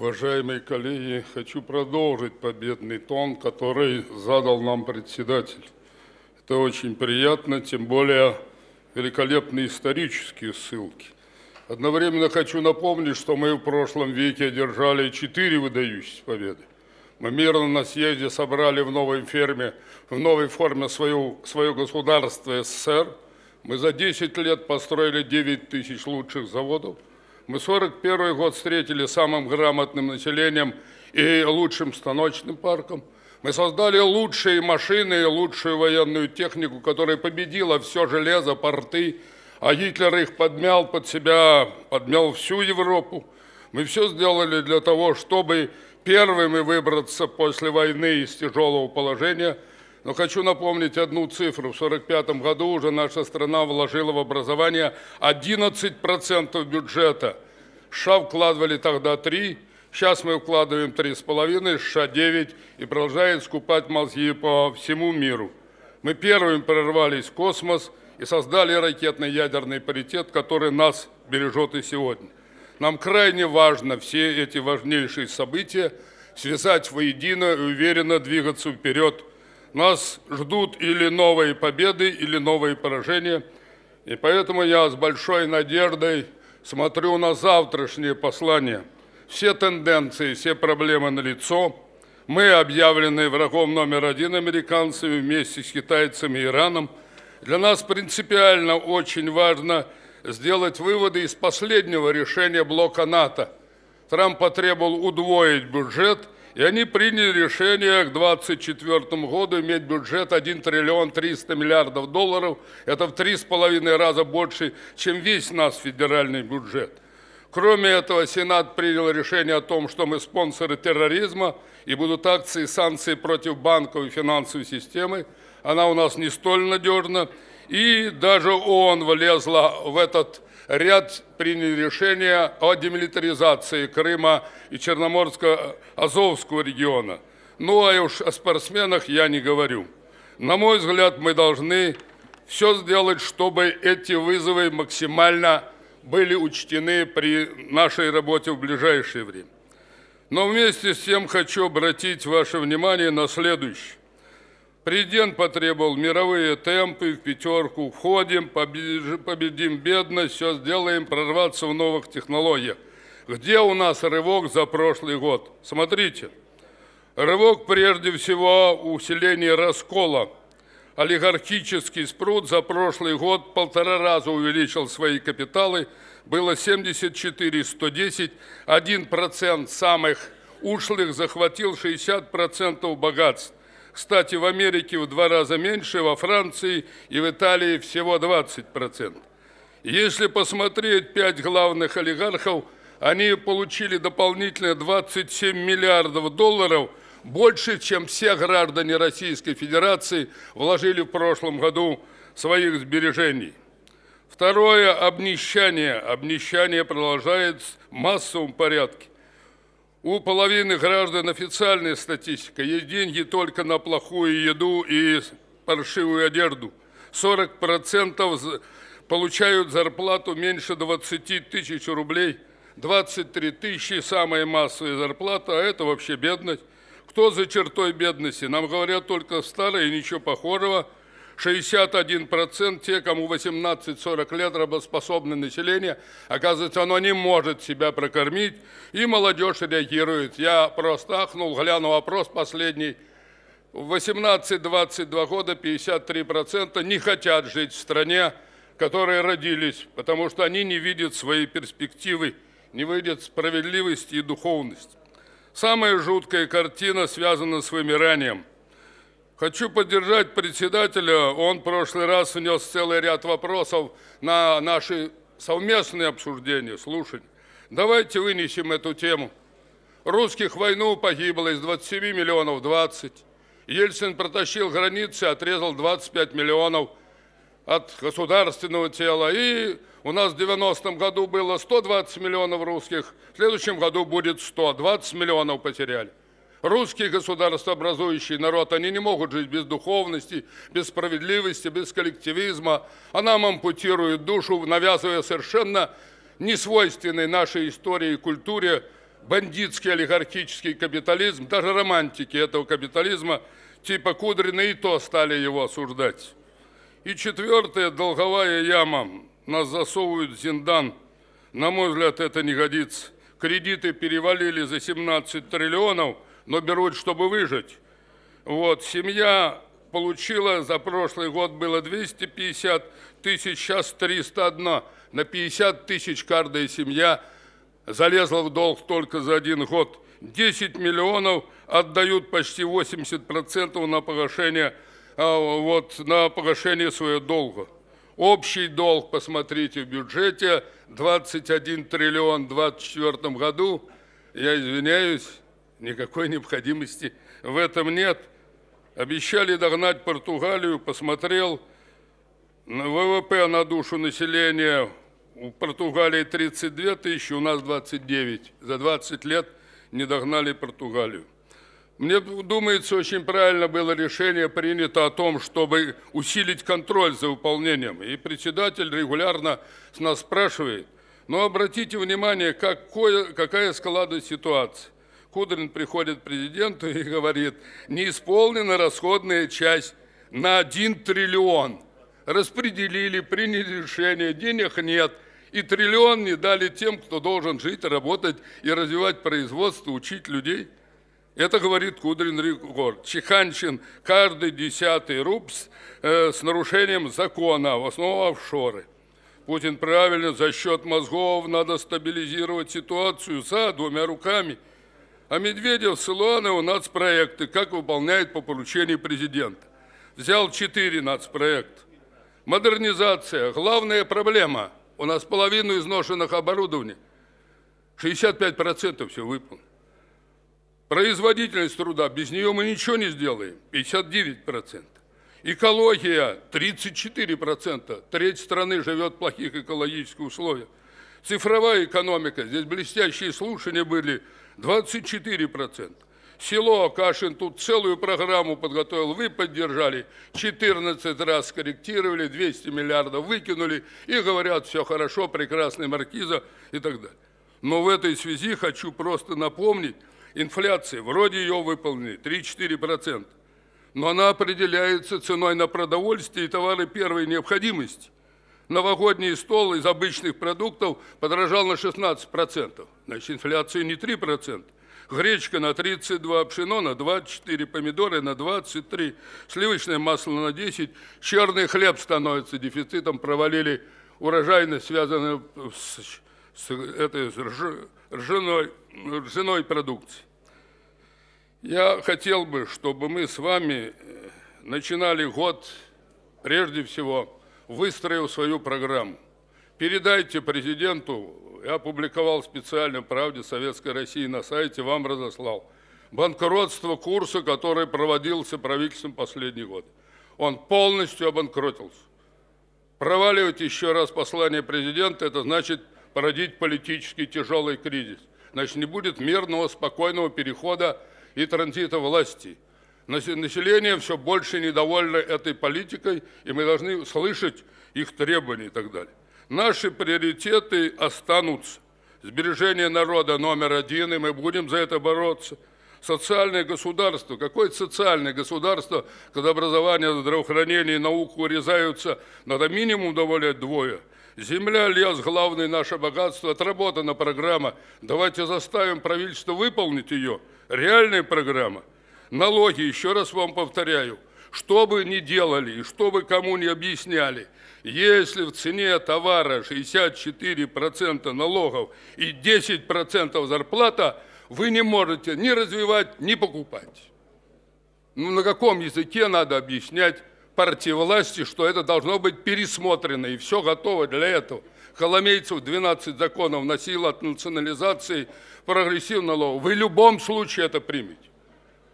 Уважаемые коллеги, хочу продолжить победный тон, который задал нам председатель. Это очень приятно, тем более великолепные исторические ссылки. Одновременно хочу напомнить, что мы в прошлом веке одержали четыре выдающиеся победы. Мы мирно на съезде собрали в новой ферме, в новой форме свое, свое государство СССР. Мы за 10 лет построили 9 тысяч лучших заводов – мы 41 год встретили самым грамотным населением и лучшим станочным парком. Мы создали лучшие машины и лучшую военную технику, которая победила все железо, порты, а Гитлер их подмял под себя, подмял всю Европу. Мы все сделали для того, чтобы первыми выбраться после войны из тяжелого положения – но хочу напомнить одну цифру. В 1945 году уже наша страна вложила в образование 11% бюджета. США вкладывали тогда 3, сейчас мы вкладываем 3,5, США 9 и продолжает скупать мозги по всему миру. Мы первыми прорвались в космос и создали ракетный ядерный паритет, который нас бережет и сегодня. Нам крайне важно все эти важнейшие события связать воедино и уверенно двигаться вперед – нас ждут или новые победы, или новые поражения. И поэтому я с большой надеждой смотрю на завтрашнее послание. Все тенденции, все проблемы на лицо. Мы объявлены врагом номер один американцами вместе с китайцами и Ираном. Для нас принципиально очень важно сделать выводы из последнего решения блока НАТО. Трамп потребовал удвоить бюджет – и они приняли решение к 2024 году иметь бюджет 1 триллион 300 миллиардов долларов. Это в три с половиной раза больше, чем весь наш федеральный бюджет. Кроме этого, Сенат принял решение о том, что мы спонсоры терроризма и будут акции санкции против банков и финансовой системы. Она у нас не столь надежна. И даже ООН влезла в этот ряд приняли решения о демилитаризации Крыма и Черноморско-Азовского региона. Ну а уж о спортсменах я не говорю. На мой взгляд, мы должны все сделать, чтобы эти вызовы максимально были учтены при нашей работе в ближайшее время. Но вместе с тем хочу обратить ваше внимание на следующее. Президент потребовал мировые темпы, в пятерку входим, победим бедность, все сделаем, прорваться в новых технологиях. Где у нас рывок за прошлый год? Смотрите. Рывок прежде всего усиление раскола. Олигархический спрут за прошлый год полтора раза увеличил свои капиталы. Было 74 110, 1% самых ушлых захватил 60% богатств. Кстати, в Америке в два раза меньше, во Франции и в Италии всего 20%. Если посмотреть пять главных олигархов, они получили дополнительно 27 миллиардов долларов, больше, чем все граждане Российской Федерации вложили в прошлом году своих сбережений. Второе – обнищание. Обнищание продолжается в массовом порядке. У половины граждан официальная статистика. Есть деньги только на плохую еду и паршивую одежду. 40% получают зарплату меньше 20 тысяч рублей. 23 тысячи – самая массовая зарплата, а это вообще бедность. Кто за чертой бедности? Нам говорят только старое и ничего похожего – 61% те, кому 18-40 лет работоспособное население, оказывается, оно не может себя прокормить, и молодежь реагирует. Я просто ахнул, глянул опрос последний. В 18-22 года 53% не хотят жить в стране, которые родились, потому что они не видят своей перспективы, не видят справедливости и духовности. Самая жуткая картина связана с вымиранием. Хочу поддержать председателя. Он в прошлый раз внес целый ряд вопросов на наши совместные обсуждения, слушать. Давайте вынесем эту тему. Русских войну погибло из 27 миллионов 20. Ельцин протащил границы, отрезал 25 миллионов от государственного тела. И у нас в 90-м году было 120 миллионов русских, в следующем году будет 100, 20 миллионов потеряли. Русские государства, образующие народ, они не могут жить без духовности, без справедливости, без коллективизма. А нам ампутируют душу, навязывая совершенно несвойственной нашей истории и культуре бандитский олигархический капитализм, даже романтики этого капитализма, типа Кудрина и то стали его осуждать. И четвертое, долговая яма. Нас засовывают в зиндан. На мой взгляд, это не годится. Кредиты перевалили за 17 триллионов – но берут, чтобы выжить. Вот, семья получила, за прошлый год было 250 тысяч, сейчас 301. На 50 тысяч каждая семья залезла в долг только за один год. 10 миллионов отдают почти 80% на погашение, а, вот, на погашение своего долга. Общий долг, посмотрите, в бюджете 21 триллион в 2024 году. Я извиняюсь, Никакой необходимости в этом нет. Обещали догнать Португалию, посмотрел на ВВП на душу населения. У Португалии 32 тысячи, у нас 29. За 20 лет не догнали Португалию. Мне думается, очень правильно было решение принято о том, чтобы усилить контроль за выполнением. И председатель регулярно с нас спрашивает, но обратите внимание, какое, какая складывается ситуация. Кудрин приходит к президенту и говорит, не исполнена расходная часть на 1 триллион. Распределили, приняли решение, денег нет. И триллион не дали тем, кто должен жить, работать и развивать производство, учить людей. Это говорит Кудрин рекорд. Чеханчин каждый десятый рубс э, с нарушением закона, в основном офшоры. Путин правильно, за счет мозгов надо стабилизировать ситуацию за двумя руками – а Медведев с Илоаной у нацпроекты, как выполняет по поручению президента. Взял четыре нацпроекта. Модернизация – главная проблема. У нас половину изношенных оборудований. 65% все выполнено. Производительность труда, без нее мы ничего не сделаем, 59%. Экология, 34%. Треть страны живет в плохих экологических условиях. Цифровая экономика, здесь блестящие слушания были, 24%. Село Кашин тут целую программу подготовил, вы поддержали, 14 раз скорректировали, 200 миллиардов выкинули и говорят, все хорошо, прекрасный маркиза и так далее. Но в этой связи хочу просто напомнить, инфляция, вроде ее выполнили, 3-4%, но она определяется ценой на продовольствие и товары первой необходимости новогодний стол из обычных продуктов подорожал на 16%. Значит, инфляция не 3%. Гречка на 32, пшено на 24, помидоры на 23, сливочное масло на 10, черный хлеб становится дефицитом, провалили урожайность, связанную с, с этой рж, ржаной, ржаной продукцией. Я хотел бы, чтобы мы с вами э, начинали год прежде всего – выстроил свою программу. Передайте президенту, я опубликовал специально «Правде Советской России» на сайте, вам разослал. Банкротство курса, который проводился правительством последний год. Он полностью обанкротился. Проваливать еще раз послание президента, это значит породить политический тяжелый кризис. Значит, не будет мирного, спокойного перехода и транзита власти – Население все больше недовольно этой политикой, и мы должны слышать их требования и так далее. Наши приоритеты останутся. Сбережение народа номер один, и мы будем за это бороться. Социальное государство. Какое социальное государство, когда образование, здравоохранение и науку урезаются, надо минимум добавлять двое – Земля, лес – главное наше богатство, отработана программа. Давайте заставим правительство выполнить ее. Реальная программа – Налоги, еще раз вам повторяю, что бы ни делали и что бы кому ни объясняли, если в цене товара 64% налогов и 10% зарплата, вы не можете ни развивать, ни покупать. Ну, на каком языке надо объяснять партии власти, что это должно быть пересмотрено, и все готово для этого. Коломейцев 12 законов носил от национализации прогрессивного налога. Вы в любом случае это примете.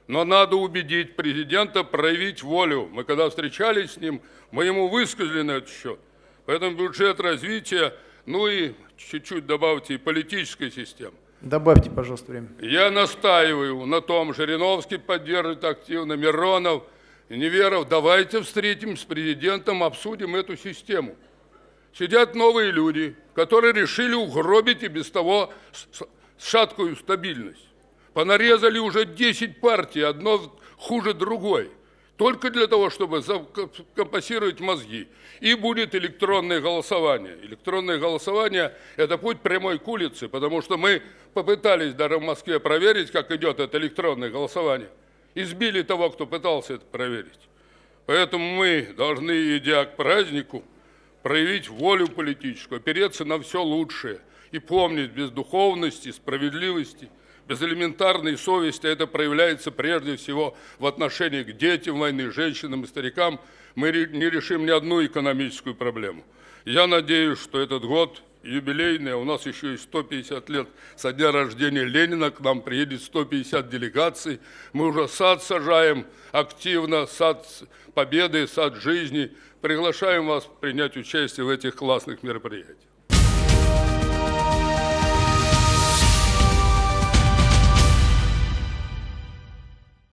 Но надо убедить президента проявить волю. Мы когда встречались с ним, мы ему высказали на этот счет. Поэтому бюджет развития, ну и чуть-чуть добавьте и политической системы. Добавьте, пожалуйста, время. Я настаиваю на том, Жириновский поддерживает активно, Миронов, Неверов. Давайте встретимся с президентом, обсудим эту систему. Сидят новые люди, которые решили угробить и без того шаткую стабильность. Понарезали уже 10 партий, одно хуже другой. Только для того, чтобы компасировать мозги. И будет электронное голосование. Электронное голосование – это путь прямой к улице, потому что мы попытались даже в Москве проверить, как идет это электронное голосование. Избили того, кто пытался это проверить. Поэтому мы должны, идя к празднику, проявить волю политическую, опереться на все лучшее и помнить без духовности, справедливости – без элементарной совести, это проявляется прежде всего в отношении к детям войны, женщинам и старикам, мы не решим ни одну экономическую проблему. Я надеюсь, что этот год юбилейный, а у нас еще и 150 лет со дня рождения Ленина, к нам приедет 150 делегаций. Мы уже сад сажаем активно, сад победы, сад жизни. Приглашаем вас принять участие в этих классных мероприятиях.